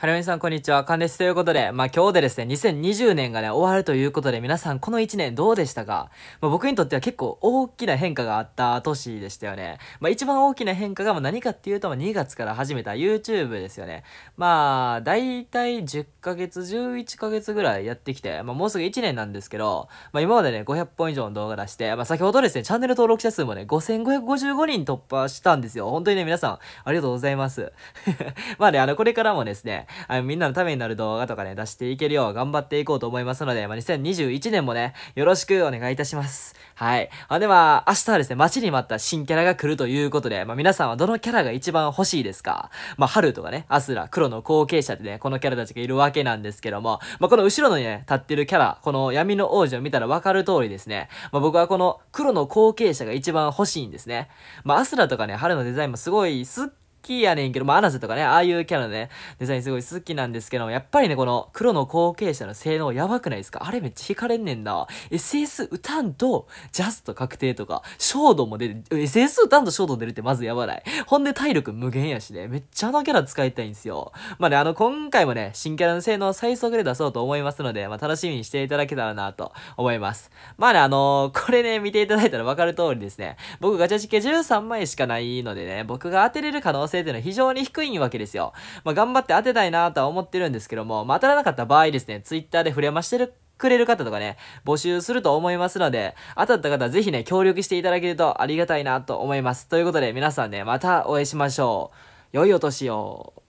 はるみさん、こんにちは。かんです。ということで、まあ、今日でですね、2020年がね、終わるということで、皆さん、この1年どうでしたか、まあ、僕にとっては結構大きな変化があった年でしたよね。まあ、一番大きな変化が、まあ、何かっていうと、まあ、2月から始めた YouTube ですよね。まあ、だいたい10ヶ月、11ヶ月ぐらいやってきて、まあ、もうすぐ1年なんですけど、まあ、今までね、500本以上の動画出して、まあ、先ほどですね、チャンネル登録者数もね、5555人突破したんですよ。本当にね、皆さん、ありがとうございます。まあね、あの、これからもですね、あみんなのためになる動画とかね、出していけるよう頑張っていこうと思いますので、まあ、2021年もね、よろしくお願いいたします。はい。あでは、明日はですね、待ちに待った新キャラが来るということで、まあ、皆さんはどのキャラが一番欲しいですかまあ、春とかね、アスラ、黒の後継者でね、このキャラたちがいるわけなんですけども、まあ、この後ろのね、立ってるキャラ、この闇の王子を見たらわかる通りですね、まあ、僕はこの黒の後継者が一番欲しいんですね。まあ、アスラとかね、春のデザインもすごいすっきやねんけど、まあ、アナゼとかね、ああいうキャラね、デザインすごい好きなんですけども、やっぱりね、この黒の後継者の性能やばくないですかあれめっちゃ惹かれんねんな。SS 歌んと、ジャスト確定とか、ショードも出る、SS 歌んとショード出るってまずやばない。ほんで体力無限やしね、めっちゃあのキャラ使いたいんですよ。まあね、あの、今回もね、新キャラの性能を最速で出そうと思いますので、まあ、楽しみにしていただけたらなと思います。まあね、あのー、これね、見ていただいたらわかる通りですね、僕ガチャチケ13枚しかないのでね、僕が当てれる可能性性というのは非常に低いわけですよ。まあ、頑張って当てたいなとは思ってるんですけども、まあ、当たらなかった場合ですね、Twitter で触れましてるくれる方とかね、募集すると思いますので、当たった方はぜひね、協力していただけるとありがたいなと思います。ということで皆さんね、またお会いしましょう。良いお年を。